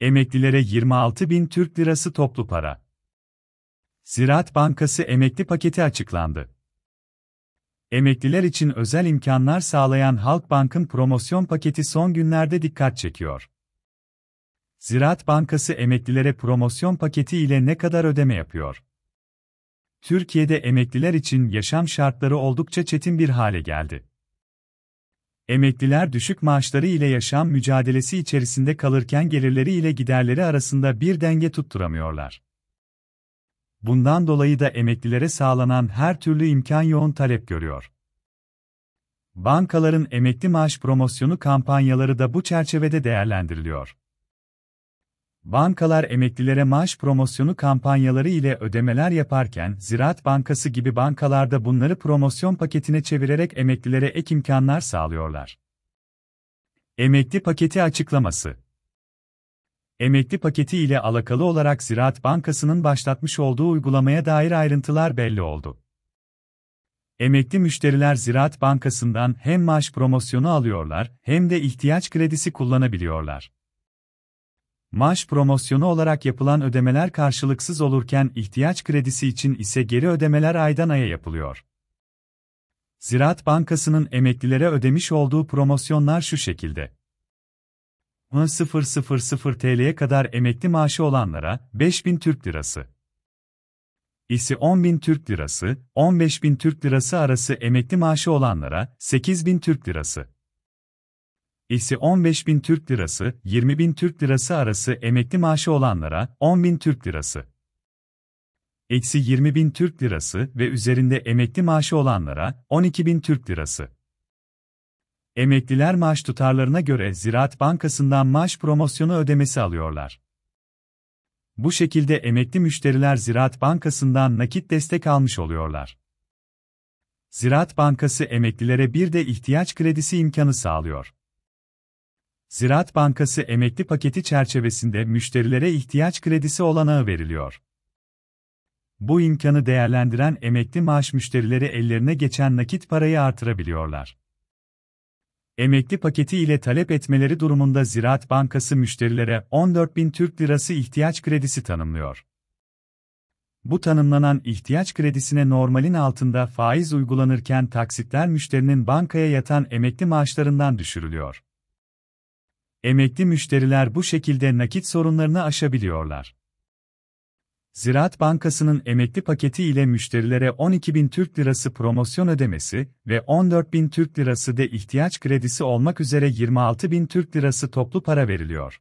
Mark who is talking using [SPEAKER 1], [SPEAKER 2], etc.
[SPEAKER 1] Emeklilere 26 bin Türk lirası toplu para. Ziraat Bankası emekli paketi açıklandı. Emekliler için özel imkanlar sağlayan Halkbank'ın promosyon paketi son günlerde dikkat çekiyor. Ziraat Bankası emeklilere promosyon paketi ile ne kadar ödeme yapıyor? Türkiye'de emekliler için yaşam şartları oldukça çetin bir hale geldi. Emekliler düşük maaşları ile yaşam mücadelesi içerisinde kalırken gelirleri ile giderleri arasında bir denge tutturamıyorlar. Bundan dolayı da emeklilere sağlanan her türlü imkan yoğun talep görüyor. Bankaların emekli maaş promosyonu kampanyaları da bu çerçevede değerlendiriliyor. Bankalar emeklilere maaş promosyonu kampanyaları ile ödemeler yaparken Ziraat Bankası gibi bankalarda bunları promosyon paketine çevirerek emeklilere ek imkanlar sağlıyorlar. Emekli paketi açıklaması Emekli paketi ile alakalı olarak Ziraat Bankası'nın başlatmış olduğu uygulamaya dair ayrıntılar belli oldu. Emekli müşteriler Ziraat Bankası'ndan hem maaş promosyonu alıyorlar hem de ihtiyaç kredisi kullanabiliyorlar. Maaş promosyonu olarak yapılan ödemeler karşılıksız olurken ihtiyaç kredisi için ise geri ödemeler aydan aya yapılıyor. Ziraat Bankası'nın emeklilere ödemiş olduğu promosyonlar şu şekilde. 000 TL'ye kadar emekli maaşı olanlara 5000 Türk Lirası. İsi 10.000 Türk Lirası, 15.000 Türk Lirası arası emekli maaşı olanlara 8.000 Türk Lirası ise 15 bin Türk Lirası, 20 bin Türk Lirası arası emekli maaşı olanlara 10 bin Türk Lirası, eksi 20 bin Türk Lirası ve üzerinde emekli maaşı olanlara 12 bin Türk Lirası. Emekliler maaş tutarlarına göre Ziraat Bankası'ndan maaş promosyonu ödemesi alıyorlar. Bu şekilde emekli müşteriler Ziraat Bankası'ndan nakit destek almış oluyorlar. Ziraat Bankası emeklilere bir de ihtiyaç kredisi imkanı sağlıyor. Ziraat Bankası emekli paketi çerçevesinde müşterilere ihtiyaç kredisi olanağı veriliyor. Bu imkanı değerlendiren emekli maaş müşterileri ellerine geçen nakit parayı artırabiliyorlar. Emekli paketi ile talep etmeleri durumunda Ziraat Bankası müşterilere 14 bin Türk Lirası ihtiyaç kredisi tanımlıyor. Bu tanımlanan ihtiyaç kredisine normalin altında faiz uygulanırken taksitler müşterinin bankaya yatan emekli maaşlarından düşürülüyor. Emekli müşteriler bu şekilde nakit sorunlarını aşabiliyorlar. Ziraat Bankası'nın emekli paketi ile müşterilere 12.000 Türk Lirası promosyon ödemesi ve 14.000 Türk Lirası de ihtiyaç kredisi olmak üzere 26.000 Türk Lirası toplu para veriliyor.